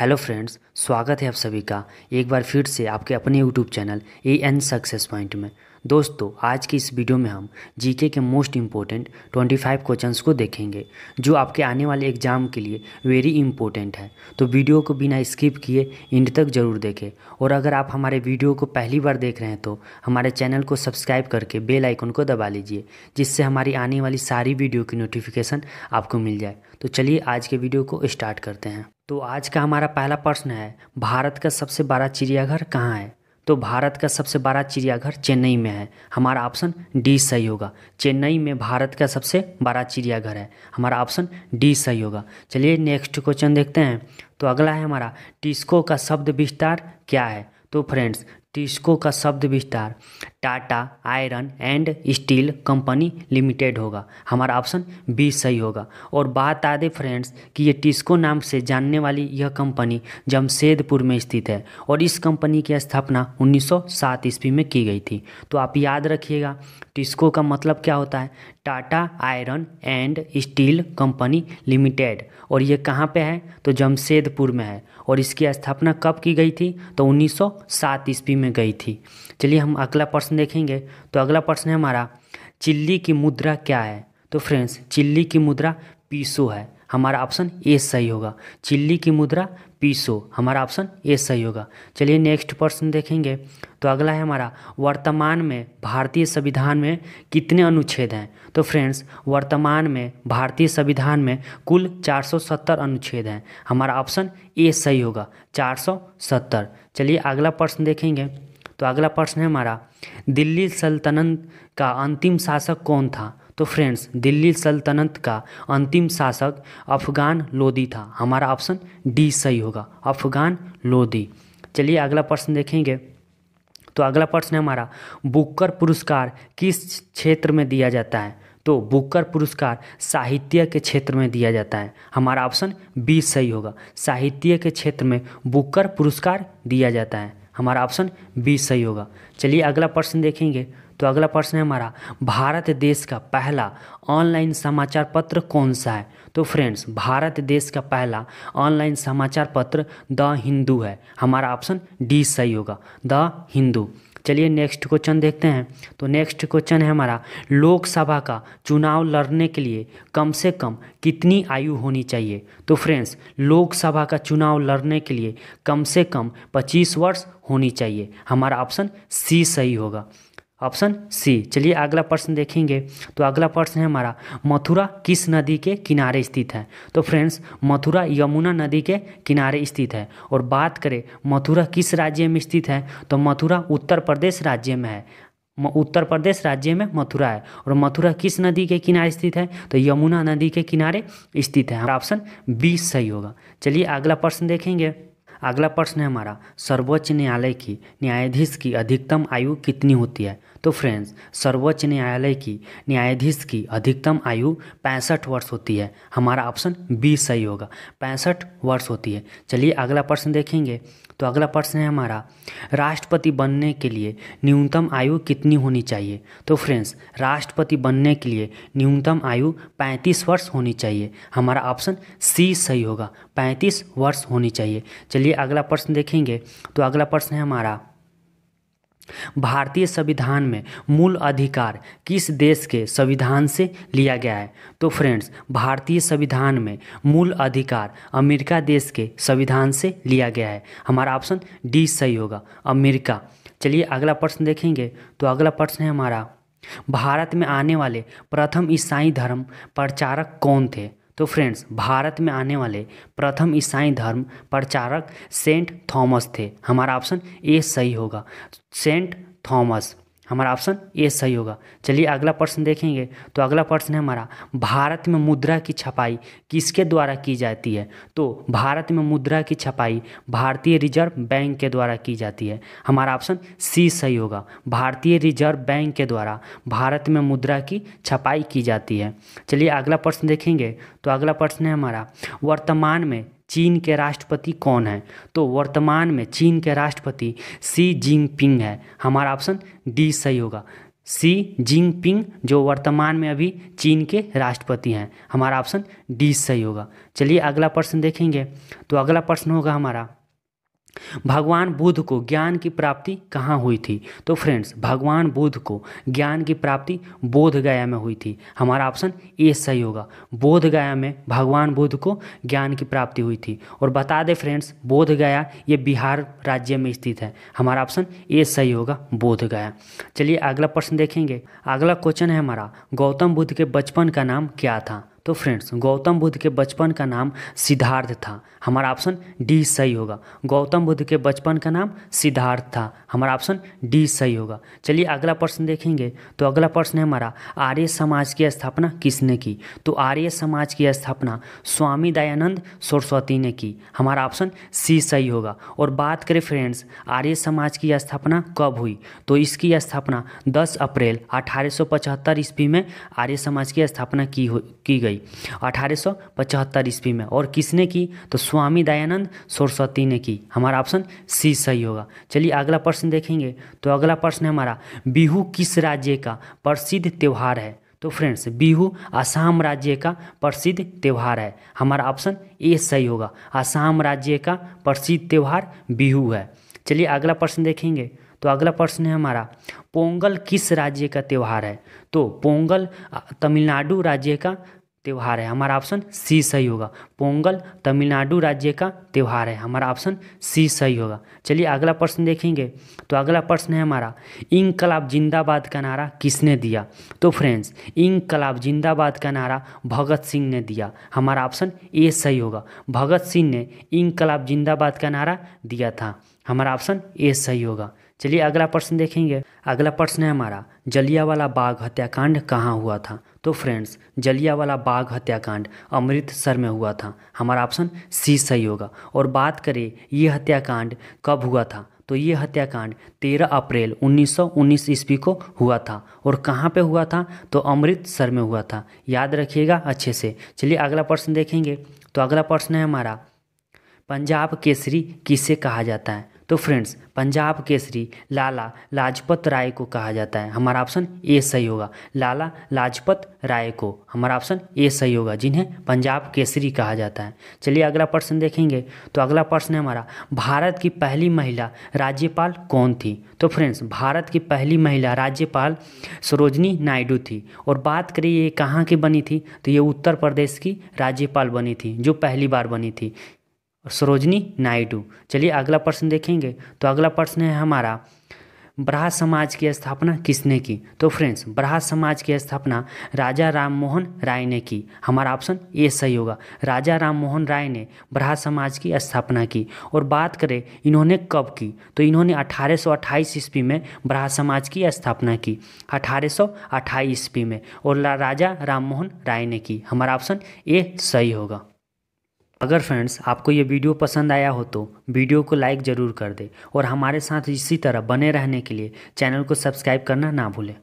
hello friends स्वागत है आप सभी का एक बार फिर से आपके अपने YouTube channel A N success point में दोस्तों आज की इस वीडियो में हम जीके के मोस्ट इम्पोर्टेंट 25 क्वेश्चन को देखेंगे जो आपके आने वाले एग्जाम के लिए वेरी इम्पोर्टेंट है तो वीडियो को बिना स्किप किए इंड तक जरूर देखें और अगर आप हमारे वीडियो को पहली बार देख रहे हैं तो हमारे चैनल को सब्सक्राइब करके बेल आइकन को दबा लीजिए जिससे हमारी आने वाली सारी वीडियो की नोटिफिकेशन आपको मिल जाए तो चलिए आज के वीडियो को स्टार्ट करते हैं तो आज का हमारा पहला प्रश्न है भारत का सबसे बड़ा चिड़ियाघर कहाँ है तो भारत का सबसे बड़ा चिड़ियाघर चेन्नई में है हमारा ऑप्शन डी सही होगा चेन्नई में भारत का सबसे बड़ा चिड़ियाघर है हमारा ऑप्शन डी सही होगा चलिए नेक्स्ट क्वेश्चन देखते हैं तो अगला है हमारा टिस्को का शब्द विस्तार क्या है तो फ्रेंड्स टिस्को का शब्द विस्तार Tata iron and steel company limited होगा हमारा ऑप्शन बी सही होगा और बात आ दे फ्रेंड्स कि ये टिस्को नाम से जानने वाली यह कंपनी जमशेदपुर में स्थित है और इस कंपनी की स्थापना 1907 ईस्वी में की गई थी तो आप याद रखिएगा टिस्को का मतलब क्या होता है Tata iron and steel company limited और ये कहाँ पे है तो जमशेदपुर में है और इसकी स्थापना कब की गई थी तो 1907 ईस्वी में में गई थी चलिए हम अगला प्रश्न देखेंगे तो अगला प्रश्न है हमारा चिल्ली की मुद्रा क्या है तो फ्रेंड्स चिल्ली की मुद्रा पीसो है हमारा ऑप्शन ए सही होगा चिल्ली की मुद्रा पीसो हमारा ऑप्शन ए सही होगा चलिए नेक्स्ट प्रश्न देखेंगे तो अगला है हमारा वर्तमान में भारतीय संविधान में कितने अनुच्छेद हैं तो फ्रेंड्स वर्तमान में भारतीय संविधान में कुल 470 अनुच्छेद हैं हमारा ऑप्शन ए सही होगा 470 चलिए अगला प्रश्न देखेंगे तो अगला प्रश्न है हमारा दिल्ली सल्तनत का अंतिम शासक कौन था तो फ्रेंड्स दिल्ली सल्तनत का अंतिम शासक अफगान लोदी था हमारा ऑप्शन डी सही होगा अफगान लोदी चलिए अगला प्रश्न देखेंगे तो अगला प्रश्न है हमारा बुकर पुरस्कार किस क्षेत्र में दिया जाता है तो बुकर पुरस्कार साहित्य के क्षेत्र में दिया जाता है हमारा ऑप्शन बी सही होगा साहित्य के क्षेत्र में बुकर पुरस्कार दिया जाता है हमारा ऑप्शन बी सही होगा चलिए अगला प्रश्न देखेंगे तो अगला प्रश्न है हमारा भारत देश का पहला ऑनलाइन समाचार पत्र कौन सा है तो फ्रेंड्स भारत देश का पहला ऑनलाइन समाचार पत्र द हिंदू है हमारा ऑप्शन डी सही होगा द हिंदू चलिए नेक्स्ट क्वेश्चन देखते हैं तो नेक्स्ट क्वेश्चन है हमारा लोकसभा का चुनाव लड़ने के लिए कम से कम कितनी आयु होनी चाहिए तो फ्रेंड्स लोकसभा का चुनाव लड़ने के लिए कम से कम 25 वर्ष होनी चाहिए हमारा ऑप्शन सी सही होगा ऑप्शन सी चलिए अगला प्रश्न देखेंगे तो अगला प्रश्न है हमारा मथुरा किस नदी के किनारे स्थित है तो फ्रेंड्स मथुरा यमुना नदी के किनारे स्थित है और बात करें मथुरा किस राज्य में स्थित है तो मथुरा उत्तर प्रदेश राज्य में है उत्तर प्रदेश राज्य में मथुरा है और मथुरा किस नदी के किनारे स्थित है तो यमुना नदी के किनारे स्थित है ऑप्शन बी सही होगा चलिए अगला प्रश्न देखेंगे अगला प्रश्न है हमारा सर्वोच्च न्यायालय की न्यायाधीश की अधिकतम आयु कितनी होती है तो फ्रेंड्स सर्वोच्च न्यायालय की न्यायाधीश की अधिकतम आयु पैंसठ वर्ष होती है हमारा ऑप्शन बी सही होगा पैंसठ वर्ष होती है चलिए अगला प्रश्न देखेंगे तो अगला प्रश्न है हमारा राष्ट्रपति बनने के लिए न्यूनतम आयु कितनी होनी चाहिए तो फ्रेंड्स राष्ट्रपति बनने के लिए न्यूनतम आयु 35 वर्ष होनी चाहिए हमारा ऑप्शन सी सही होगा 35 वर्ष होनी चाहिए चलिए अगला प्रश्न देखेंगे तो अगला प्रश्न है हमारा भारतीय संविधान में मूल अधिकार किस देश के संविधान से लिया गया है तो फ्रेंड्स भारतीय संविधान में मूल अधिकार अमेरिका देश के संविधान से लिया गया है हमारा ऑप्शन डी सही होगा अमेरिका चलिए अगला प्रश्न देखेंगे तो अगला प्रश्न है हमारा भारत में आने वाले प्रथम ईसाई धर्म प्रचारक कौन थे तो फ्रेंड्स भारत में आने वाले प्रथम ईसाई धर्म प्रचारक सेंट थॉमस थे हमारा ऑप्शन ए सही होगा सेंट थॉमस हमारा ऑप्शन ए सही होगा चलिए अगला प्रश्न देखेंगे तो अगला प्रश्न है हमारा भारत में मुद्रा की छपाई किसके द्वारा की जाती है तो भारत में मुद्रा की छपाई भारतीय रिजर्व बैंक के द्वारा की जाती है हमारा ऑप्शन सी सही होगा भारतीय रिजर्व बैंक के द्वारा भारत में मुद्रा की छपाई की जाती है चलिए अगला प्रश्न देखेंगे तो अगला प्रश्न है हमारा वर्तमान में चीन के राष्ट्रपति कौन हैं तो वर्तमान में चीन के राष्ट्रपति सी जिनपिंग है हमारा ऑप्शन डी सही होगा सी जिनपिंग जो वर्तमान में अभी चीन के राष्ट्रपति हैं हमारा ऑप्शन डी सही होगा चलिए अगला प्रश्न देखेंगे तो अगला प्रश्न होगा हमारा भगवान बुद्ध को ज्ञान की प्राप्ति कहाँ हुई थी तो फ्रेंड्स भगवान बुद्ध को ज्ञान की प्राप्ति बोधगया में हुई थी हमारा ऑप्शन ए सही होगा बोधगया में भगवान बुद्ध को ज्ञान की प्राप्ति हुई थी और बता दें फ्रेंड्स बोधगया ये बिहार राज्य में स्थित है हमारा ऑप्शन ए सही होगा बोधगया चलिए अगला प्रश्न देखेंगे अगला क्वेश्चन है हमारा गौतम बुद्ध के बचपन का नाम क्या था तो फ्रेंड्स गौतम बुद्ध के बचपन का नाम सिद्धार्थ था हमारा ऑप्शन डी सही होगा गौतम बुद्ध के बचपन का नाम सिद्धार्थ था हमारा ऑप्शन डी सही होगा चलिए अगला प्रश्न देखेंगे तो अगला प्रश्न है हमारा आर्य समाज की स्थापना किसने की तो आर्य समाज की स्थापना स्वामी दयानंद सरस्वती ने की हमारा ऑप्शन सी सही होगा और बात करें फ्रेंड्स आर्य समाज की स्थापना कब हुई तो इसकी स्थापना दस अप्रैल अठारह ईस्वी में आर्य समाज की स्थापना की हो की गई गई अठारह ईस्वी में और किसने की तो स्वामी दयानंद सरस्वती ने की हमारा ऑप्शन सी सही होगा चलिए अगला प्रश्न देखेंगे तो अगला प्रश्न हमारा बिहू किस राज्य का प्रसिद्ध त्यौहार है तो फ्रेंड्स बिहू असम राज्य का प्रसिद्ध त्यौहार है हमारा ऑप्शन ए सही होगा असम राज्य का प्रसिद्ध त्यौहार बिहू है चलिए अगला प्रश्न देखेंगे तो अगला प्रश्न है हमारा पोंगल किस राज्य का त्यौहार है तो पोंगल तमिलनाडु राज्य का त्यौहार है हमारा ऑप्शन सी सही होगा पोंगल तमिलनाडु राज्य का त्यौहार है हमारा ऑप्शन सी सही होगा चलिए अगला प्रश्न देखेंगे तो अगला प्रश्न है हमारा इंकलाब जिंदाबाद का नारा किसने दिया तो फ्रेंड्स इंकलाब जिंदाबाद का नारा भगत सिंह ने दिया हमारा ऑप्शन ए सही होगा भगत सिंह ने इंकलाब जिंदाबाद का नारा दिया था हमारा ऑप्शन ए सही होगा चलिए अगला प्रश्न देखेंगे अगला प्रश्न है हमारा जलियावाला बाग हत्याकांड कहाँ हुआ था तो फ्रेंड्स जलियावाला बाग हत्याकांड अमृतसर में हुआ था हमारा ऑप्शन सी सही होगा और बात करें ये हत्याकांड कब हुआ था तो ये हत्याकांड 13 अप्रैल 1919 ईस्वी को हुआ था और कहाँ पे हुआ था तो अमृतसर में हुआ था याद रखिएगा अच्छे से चलिए अगला प्रश्न देखेंगे तो अगला प्रश्न है हमारा पंजाब केसरी किसे कहा जाता है तो फ्रेंड्स पंजाब केसरी लाला लाजपत राय को कहा जाता है हमारा ऑप्शन ए सही होगा लाला लाजपत राय को हमारा ऑप्शन ए सही होगा जिन्हें पंजाब केसरी कहा जाता है चलिए अगला प्रश्न देखेंगे तो अगला प्रश्न है हमारा भारत की पहली महिला राज्यपाल कौन थी तो फ्रेंड्स भारत की पहली महिला राज्यपाल सरोजनी नायडू थी और बात करिए ये कहाँ की बनी थी तो ये उत्तर प्रदेश की राज्यपाल बनी थी जो पहली बार बनी थी सरोजनी नायडू चलिए अगला प्रश्न देखेंगे तो अगला प्रश्न है हमारा ब्राह समाज की स्थापना किसने की तो फ्रेंड्स ब्राह समाज की स्थापना राजा राम मोहन राय ने की हमारा ऑप्शन ए सही होगा राजा राम मोहन राय ने ब्राह समाज की स्थापना की और बात करें इन्होंने कब की तो इन्होंने 1828 ईस्वी में ब्राह समाज की स्थापना की 1828 ईस्वी में और राजा राम मोहन राय ने की हमारा ऑप्शन ए सही होगा अगर फ्रेंड्स आपको ये वीडियो पसंद आया हो तो वीडियो को लाइक ज़रूर कर दें और हमारे साथ इसी तरह बने रहने के लिए चैनल को सब्सक्राइब करना ना भूलें